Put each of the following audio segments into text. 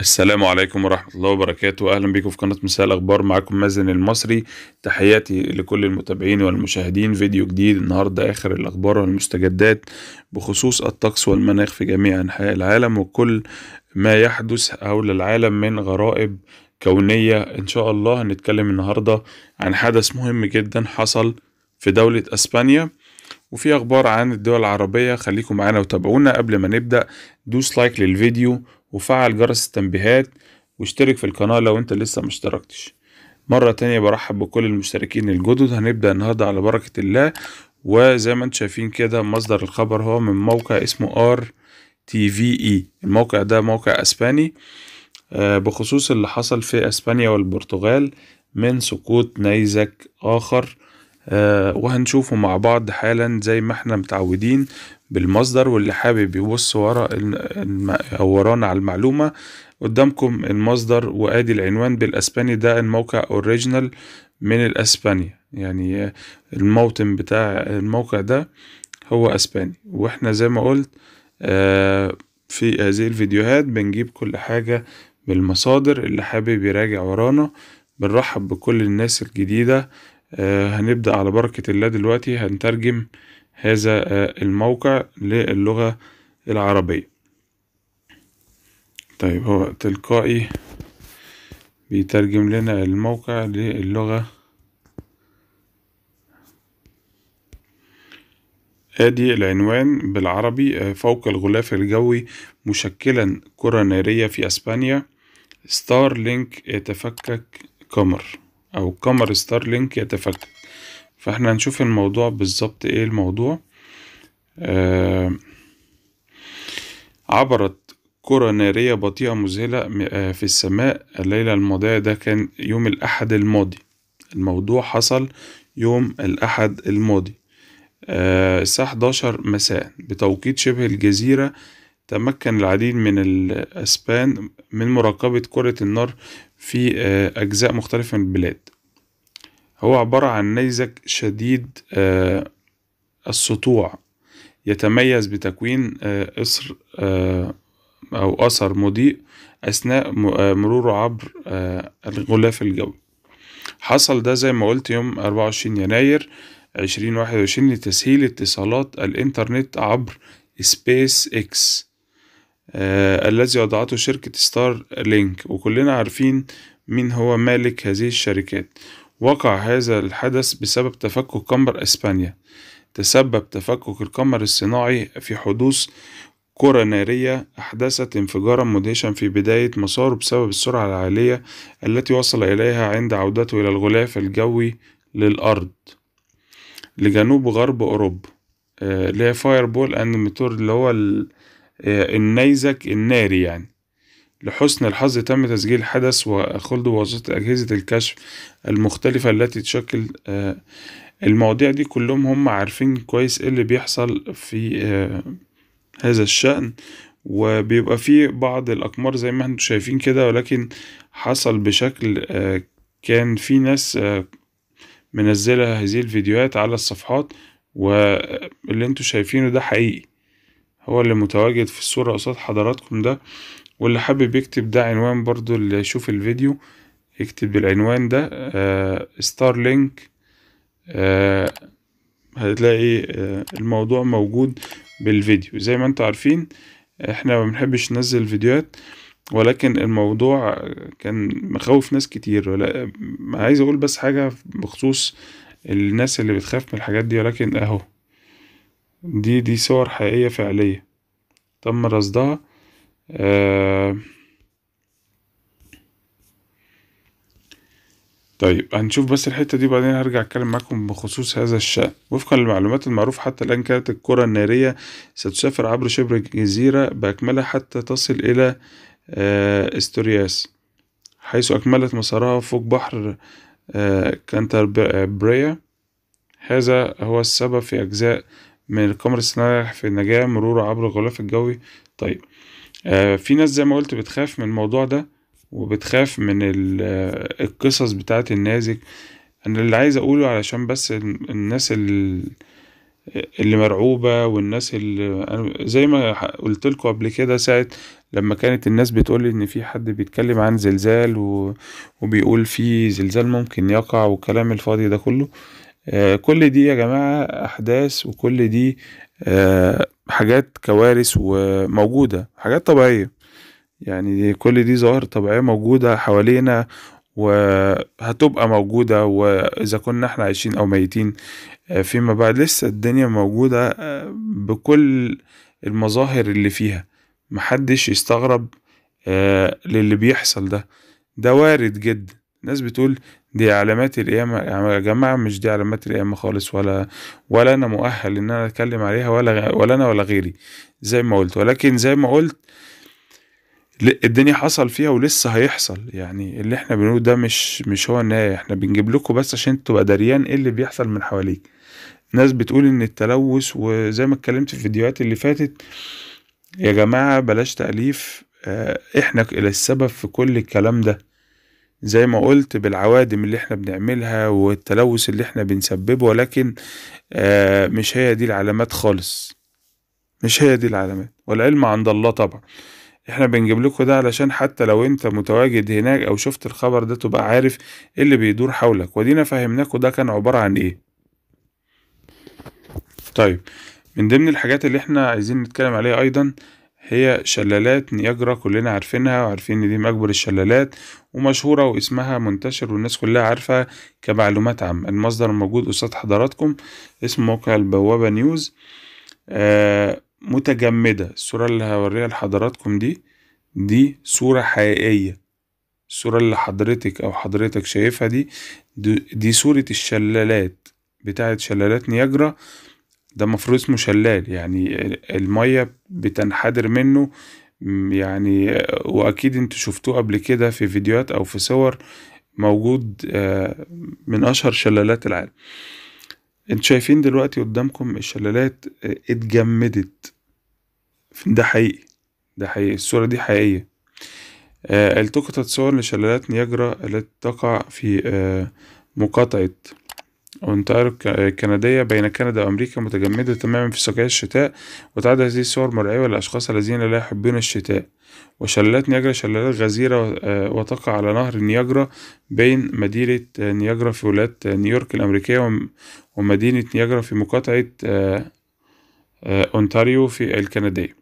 السلام عليكم ورحمة الله وبركاته أهلا بكم في قناة مساء الأخبار معكم مازن المصري تحياتي لكل المتابعين والمشاهدين فيديو جديد النهاردة آخر الأخبار والمستجدات بخصوص الطقس والمناخ في جميع أنحاء العالم وكل ما يحدث حول العالم من غرائب كونية إن شاء الله هنتكلم النهاردة عن حدث مهم جدا حصل في دولة أسبانيا وفي أخبار عن الدول العربية خليكم معانا وتابعونا قبل ما نبدأ دوس لايك للفيديو وفعل جرس التنبيهات واشترك في القناة لو انت لسه مشتركتش مرة تانية برحب بكل المشتركين الجدد هنبدأ النهاردة على بركة الله وزي ما انتم شايفين كده مصدر الخبر هو من موقع اسمه ار تي في اي الموقع ده موقع اسباني آه، بخصوص اللي حصل في اسبانيا والبرتغال من سقوط نيزك اخر آه، وهنشوفه مع بعض حالا زي ما احنا متعودين بالمصدر واللي حابب يبص ورا او ورانا على المعلومه قدامكم المصدر وادي العنوان بالاسباني ده الموقع اوريجينال من الاسبانيا يعني الموطن بتاع الموقع ده هو اسباني واحنا زي ما قلت آه، في هذه الفيديوهات بنجيب كل حاجه بالمصادر اللي حابب يراجع ورانا بنرحب بكل الناس الجديده آه، هنبدأ على بركة الله دلوقتي هنترجم هذا آه، الموقع للغة العربية طيب هو تلقائي بيترجم لنا الموقع للغة آدي العنوان بالعربي آه، فوق الغلاف الجوي مشكلا كرة نارية في أسبانيا ستار لينك تفكك قمر أو قمر ستارلينك يتفكك فاحنا هنشوف الموضوع بالظبط ايه الموضوع آه عبرت كرة نارية بطيئة مذهلة آه، في السماء الليلة الماضية ده كان يوم الأحد الماضي الموضوع حصل يوم الأحد الماضي آه، الساعة 11 مساء بتوقيت شبه الجزيرة تمكن العديد من الأسبان من مراقبة كرة النار في آه، أجزاء مختلفة من البلاد هو عبارة عن نيزك شديد آه، السطوع يتميز بتكوين قصر آه، أو أثر مضيء أثناء مروره عبر الغلاف الجوي حصل ده زي ما قلت يوم 24 يناير 2021 لتسهيل اتصالات الإنترنت عبر سبيس إكس آه الذي وضعته شركة ستار لينك وكلنا عارفين مين هو مالك هذه الشركات وقع هذا الحدث بسبب تفكك قمر إسبانيا تسبب تفكك القمر الصناعي في حدوث كرة نارية أحدثت انفجارا مدهشا في بداية مساره بسبب السرعة العالية التي وصل إليها عند عودته إلى الغلاف الجوي للأرض لجنوب غرب أوروبا اللي آه، هي فاير بول أند ميتور اللي هو آه، النيزك الناري يعني لحسن الحظ تم تسجيل حدث وخلد بواسطة أجهزة الكشف المختلفة التي تشكل آه، المواضيع دي كلهم هم عارفين كويس ايه اللي بيحصل في آه، هذا الشأن وبيبقى فيه بعض الأقمار زي ما انتم شايفين كده ولكن حصل بشكل كان في ناس منزلة هذه الفيديوهات على الصفحات واللي انتوا شايفينه ده حقيقي هو اللي متواجد في الصورة قصاد حضراتكم ده واللي حابب يكتب ده عنوان برضو اللي يشوف الفيديو يكتب العنوان ده ستار آه، لينك آه، هتلاقي آه، الموضوع موجود بالفيديو زي ما انتم عارفين احنا ما بنحبش ننزل فيديوهات ولكن الموضوع كان مخوف ناس كتير ولا عايز اقول بس حاجة بخصوص الناس اللي بتخاف من الحاجات دي ولكن اهو دي دي صور حقيقية فعلية تم رصدها آه طيب هنشوف بس الحتة دي وبعدين هرجع أتكلم معاكم بخصوص هذا الشأن وفقا للمعلومات المعروفة حتى الآن كانت الكرة النارية ستسافر عبر شبر الجزيرة بأكملها حتى تصل إلى آه استورياس حيث أكملت مسارها فوق بحر آه كانتربريا هذا هو السبب في أجزاء من القمر الصناعي في النجاة مروره عبر الغلاف الجوي طيب آه في ناس زي ما قلت بتخاف من الموضوع ده وبتخاف من آه، القصص بتاعة النازك أنا اللي عايز أقوله علشان بس الناس آه، اللي مرعوبة والناس اللي آه، زي ما قلت لكم قبل كده ساعة لما كانت الناس بتقول إن في حد بيتكلم عن زلزال و... وبيقول في زلزال ممكن يقع والكلام الفاضي ده كله آه، كل دي يا جماعة أحداث وكل دي آه، حاجات كوارث وموجودة حاجات طبيعية يعني كل دي ظواهر طبيعية موجودة حوالينا وهتبقى موجودة وإذا كنا احنا عايشين أو ميتين آه، فيما بعد لسه الدنيا موجودة بكل المظاهر اللي فيها محدش يستغرب للي بيحصل ده ده وارد جدا ناس بتقول دي علامات القيامة يعني يا جماعة مش دي علامات القيامة خالص ولا ولا أنا مؤهل إن أنا أتكلم عليها ولا ولا أنا ولا غيري زي ما قلت ولكن زي ما قلت الدنيا حصل فيها ولسه هيحصل يعني اللي احنا بنقوله ده مش مش هو النهاية احنا بنجيب لكم بس عشان تبقى دريان ايه اللي بيحصل من حواليك ناس بتقول ان التلوث وزي ما اتكلمت في الفيديوهات اللي فاتت يا جماعة بلاش تأليف آه، احنا السبب في كل الكلام ده زي ما قلت بالعوادم اللي احنا بنعملها والتلوث اللي احنا بنسببه ولكن آه، مش هي دي العلامات خالص مش هي دي العلامات والعلم عند الله طبعا احنا بنجيب لكم ده علشان حتى لو انت متواجد هناك او شفت الخبر ده تبقى عارف ايه اللي بيدور حولك ودينا فهمناك ده كان عبارة عن ايه طيب من ضمن الحاجات اللي احنا عايزين نتكلم عليها ايضا هي شلالات نياجرا كلنا عارفينها وعارفين ان دي من اكبر الشلالات ومشهورة واسمها منتشر والناس كلها عارفة كمعلومات عامة المصدر موجود قصاد حضراتكم اسم موقع البوابة نيوز آه متجمدة الصورة اللي هوريها لحضراتكم دي دي صورة حقيقية الصورة اللي حضرتك أو حضرتك شايفها دي دي صورة الشلالات بتاعة شلالات نياجرا ده المفروض اسمه شلال يعني المية بتنحدر منه يعني واكيد انتوا شفتوه قبل كده في فيديوهات او في صور موجود آه، من اشهر شلالات العالم انتوا شايفين دلوقتي قدامكم الشلالات آه، اتجمدت ده حقيقي ده حقيقي الصورة دي حقيقية آه، التقطت صور لشلالات نياجرا التي تقع في مقاطعة أونتاريو الكندية بين كندا وأمريكا متجمدة تماما في سقعة الشتاء وتعد هذه الصور مرعبة للأشخاص الذين لا يحبون الشتاء وشلالات نياجرا شلالات غزيرة آه، وتقع على نهر نياجرا بين مدينة آه، نياجرا في ولاية آه، نيويورك الأمريكية ومدينة نياجرا في مقاطعة أونتاريو في الكندية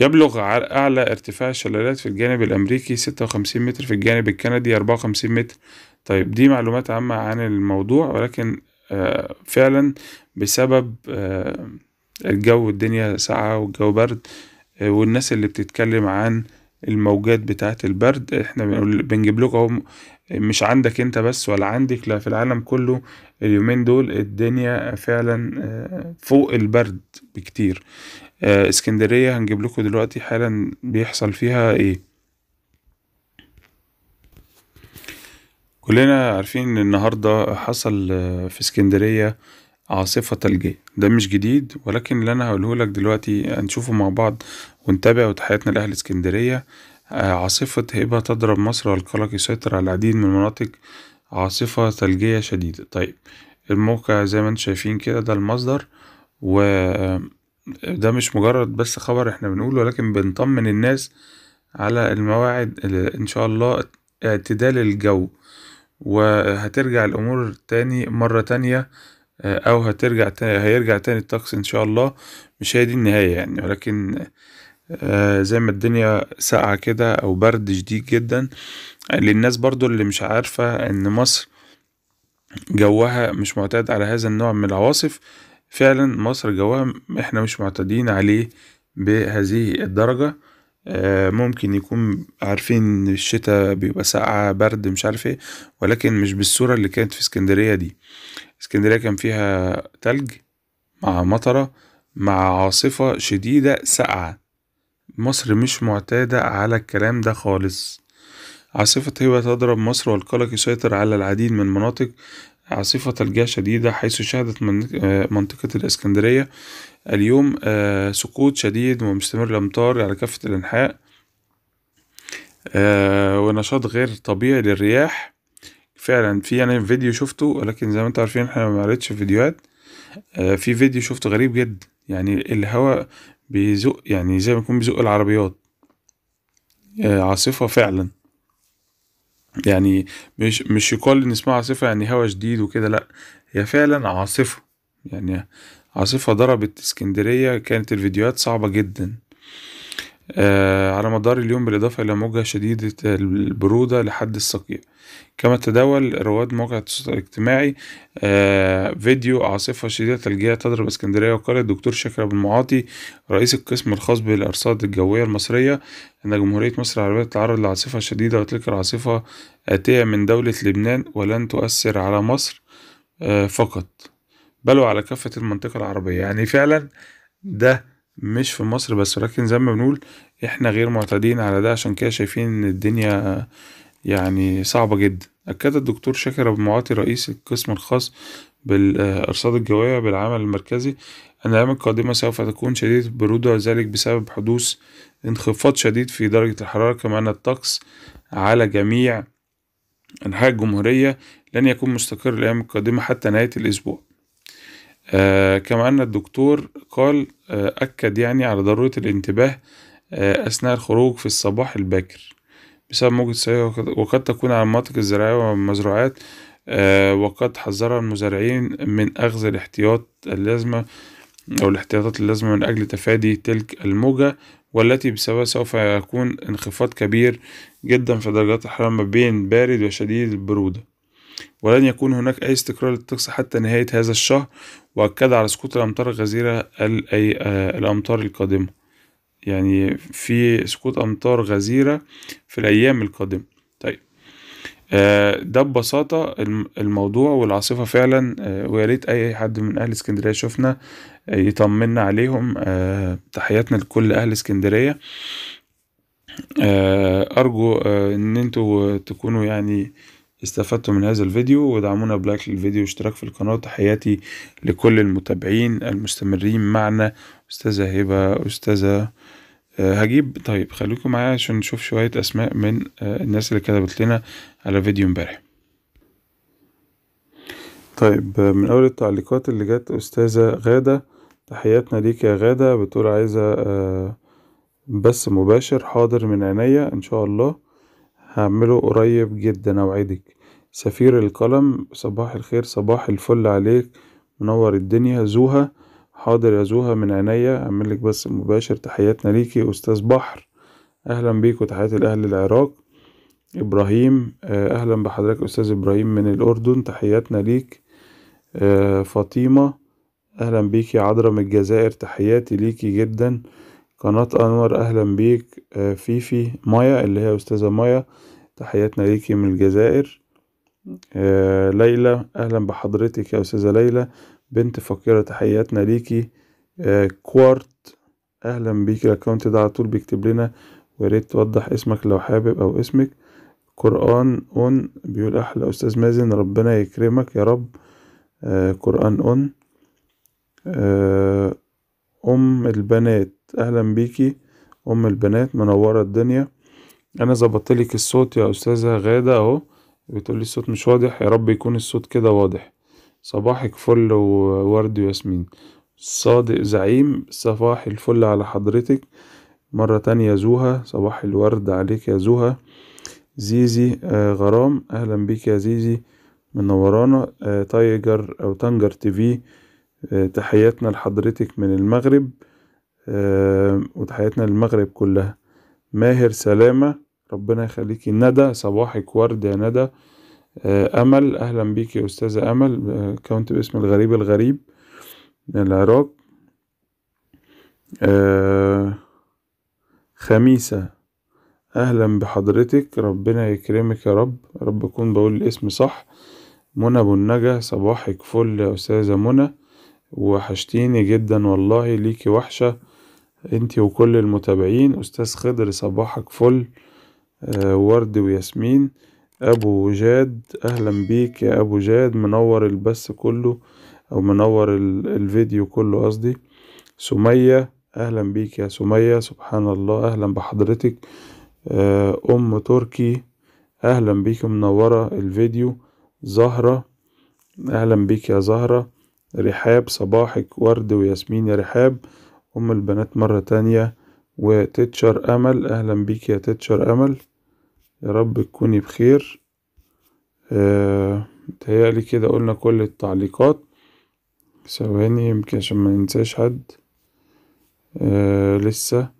يبلغ أعلى ارتفاع الشلالات في الجانب الأمريكي 56 متر في الجانب الكندي 54 متر طيب دي معلومات عامة عن الموضوع ولكن آه، فعلا بسبب آه، الجو الدنيا ساقعة والجو برد آه، والناس اللي بتتكلم عن الموجات بتاعة البرد احنا بنجيب لكم اهو مش عندك انت بس ولا عندك لا في العالم كله اليومين دول الدنيا فعلا فوق البرد بكتير اسكندرية هنجيب لكم دلوقتي حالا بيحصل فيها ايه كلنا عارفين ان النهارده حصل آه، في اسكندريه عاصفة تلجية ده مش جديد ولكن اللي انا هقوله لك دلوقتي هنشوفه مع بعض ونتابع وتحياتنا لاهل اسكندرية آه، عاصفة هبة تضرب مصر والقلق يسيطر على العديد من المناطق عاصفة تلجية شديدة طيب الموقع زي ما انتم شايفين كده ده المصدر و آه، ده مش مجرد بس خبر احنا بنقوله ولكن بنطمن الناس على المواعيد ان شاء الله اعتدال الجو وهترجع الامور تاني مرة تانية آه، او هترجع تاني هيرجع تاني الطقس ان شاء الله مش هي دي النهاية يعني ولكن آه، زي ما الدنيا ساقعة كده او برد شديد جدا للناس برضو اللي مش عارفة ان مصر جوها مش معتاد على هذا النوع من العواصف فعلا مصر جوها احنا مش معتادين عليه بهذه الدرجة آه، ممكن يكون عارفين الشتاء بيبقى ساقعة برد مش عارف ايه ولكن مش بالصورة اللي كانت في اسكندرية دي اسكندرية كان فيها تلج مع مطرة مع عاصفة شديدة ساقعة مصر مش معتادة على الكلام ده خالص عاصفة هي تضرب مصر والقلق يسيطر على العديد من مناطق عاصفة ثلجية شديدة حيث شهدت آه، منطقة الإسكندرية اليوم آه، سقوط شديد ومستمر الأمطار على كافة الأنحاء آه، ونشاط غير طبيعي للرياح فعلا في أنا يعني فيديو شفته ولكن زي ما انتوا عارفين احنا معرضش فيديوهات في فيديو شفته غريب جدا يعني الهواء بيزق يعني زي ما يكون بيزق العربيات عاصفة فعلا يعني مش مش يقال ان اسمها عاصفة يعني هوا شديد وكده لا هي فعلا عاصفة يعني عاصفة ضربت اسكندرية كانت الفيديوهات صعبة جدا آه، على مدار اليوم بالإضافة إلى موجة شديدة البرودة لحد الصقيع كما تداول رواد موقع التواصل الاجتماعي آه، فيديو عاصفة شديدة ثلجية تضرب اسكندرية وقال الدكتور شاكر أبو المعاطي رئيس القسم الخاص بالأرصاد الجوية المصرية أن جمهورية مصر العربية تتعرض لعاصفة شديدة وتلك العاصفة آتية من دولة لبنان ولن تؤثر على مصر آه، فقط بل وعلى كافة المنطقة العربية يعني فعلا ده مش في مصر بس ولكن زي ما بنقول احنا غير معتادين على ده عشان كده شايفين ان الدنيا يعني صعبة جدا أكد الدكتور شاكر أبو معاطي رئيس القسم الخاص بالأرصاد الجوية بالعمل المركزي أن الأيام القادمة سوف تكون شديدة البرودة وذلك بسبب حدوث انخفاض شديد في درجة الحرارة كما أن الطقس على جميع أنحاء الجمهورية لن يكون مستقر الأيام القادمة حتى نهاية الأسبوع آه، كما أن الدكتور قال آه، أكد يعني على ضرورة الانتباه آه، أثناء الخروج في الصباح الباكر بسبب موجة سريعة وقد تكون على المناطق الزراعية والمزروعات وقد حذر المزارعين من أخذ الاحتياط اللازمة أو الاحتياطات اللازمة من أجل تفادي تلك الموجة والتي بسببها سوف يكون انخفاض كبير جدا في درجات الحرارة ما بين بارد وشديد البرودة ولن يكون هناك أي استقرار للطقس حتى نهاية هذا الشهر وأكد على سقوط الأمطار الغزيرة آه، الأمطار القادمة يعني في سقوط أمطار غزيرة في الأيام القادمة طيب آه، ده ببساطة الموضوع والعاصفة فعلا آه، وياريت أي حد من أهل اسكندرية شفنا يطمنا عليهم تحياتنا لكل أهل اسكندرية أرجو إن أنتوا تكونوا يعني استفدتوا من هذا الفيديو ودعمونا بلايك للفيديو واشتراك في القناة تحياتي لكل المتابعين المستمرين معنا أستاذة هبة أستاذة آه، هجيب طيب خليكم معايا عشان نشوف شوية أسماء من آه، الناس اللي كتبت لنا على فيديو امبارح طيب آه، من أول التعليقات اللي جت أستاذة غادة تحياتنا ليك يا غادة بتقول عايزة بث مباشر حاضر من عينيا إن شاء الله هعمله قريب جدا اوعدك سفير القلم صباح الخير صباح الفل عليك منور الدنيا زوها حاضر يا زوها من عينيا اعملك بس مباشر تحياتنا ليكي استاذ بحر اهلا بيك وتحياتي الاهل العراق ابراهيم آه، اهلا بحضرتك استاذ ابراهيم من الاردن تحياتنا ليك آه، فاطمه اهلا بيكي عذرا من الجزائر تحياتي ليكي جدا قناة أنور أهلا بيك آه، فيفي مايا اللي هي أستاذة مايا تحياتنا ليكي من الجزائر آه، ليلى أهلا بحضرتك يا أستاذة ليلى بنت فقيرة تحياتنا ليكي آه، كوارت أهلا بيك الأكونت ده على طول بيكتب لنا وياريت توضح اسمك لو حابب أو اسمك قرآن أون بيقول أحلى أستاذ مازن ربنا يكرمك يا رب قرآن أون أم البنات اهلا بيكي ام البنات منوره الدنيا انا ظبطت لك الصوت يا استاذه غاده اهو بتقول لي الصوت مش واضح يا رب يكون الصوت كده واضح صباحك فل وورد وياسمين صادق زعيم صباح الفل على حضرتك مرة تانية زوها صباح الورد عليك يا زوها زيزي آه غرام أهلا بيك يا زيزي منورانا آه تايجر أو تنجر تيفي آه تحياتنا لحضرتك من المغرب وتحياتنا للمغرب كلها ماهر سلامة ربنا يخليكي ندى صباحك ورد يا ندى آه، أمل أهلا بيك يا أستاذة أمل آه، كونت باسم الغريب الغريب من العراق آه، خميسة أهلا بحضرتك ربنا يكرمك يا رب رب أكون بقول الاسم صح منى أبو النجا صباحك فل يا أستاذة منى وحشتيني جدا والله ليكي وحشة انتي وكل المتابعين أستاذ خضر صباحك فل آه، ورد وياسمين أبو جاد أهلا بيك يا أبو جاد منور البث كله أو منور الفيديو كله قصدي سمية أهلا بيك يا سمية سبحان الله أهلا بحضرتك آه، أم تركي أهلا بيك منورة الفيديو زهرة أهلا بيك يا زهرة رحاب صباحك ورد وياسمين يا رحاب أم البنات مرة تانية وتتشر أمل أهلا بيك يا تتشر أمل يا رب تكوني بخير أه متهيألي كده قلنا كل التعليقات ثواني يمكن عشان ما ننساش حد أه لسه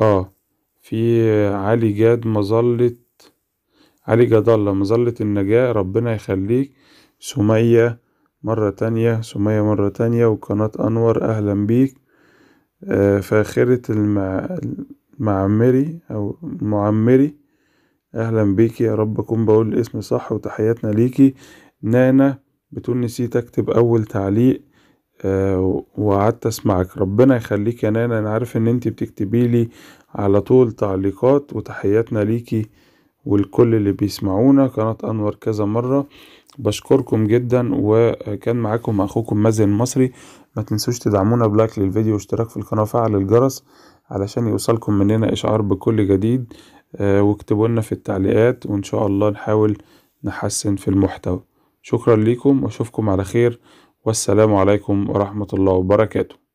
اه في علي جاد مظلة علي جاد الله مظلة النجاة ربنا يخليك سمية مرة تانية سمية مرة تانية وقناة أنور أهلا بيك آه، فاخرة المع... المعمري أو معمري أهلا بيكي يا رب أكون بقول الاسم صح وتحياتنا ليكي نانا بتقول نسيت أكتب أول تعليق أه وقعدت أسمعك ربنا يخليك يا نانا أنا عارف إن أنت بتكتبي لي على طول تعليقات وتحياتنا ليكي والكل اللي بيسمعونا قناة أنور كذا مرة بشكركم جدا وكان معاكم أخوكم مازن المصري ما تنسوش تدعمونا بلايك للفيديو واشتراك في القناة وفعل الجرس علشان يوصلكم مننا اشعار بكل جديد آه، واكتبوا لنا في التعليقات وان شاء الله نحاول نحسن في المحتوى شكرا ليكم واشوفكم على خير والسلام عليكم ورحمة الله وبركاته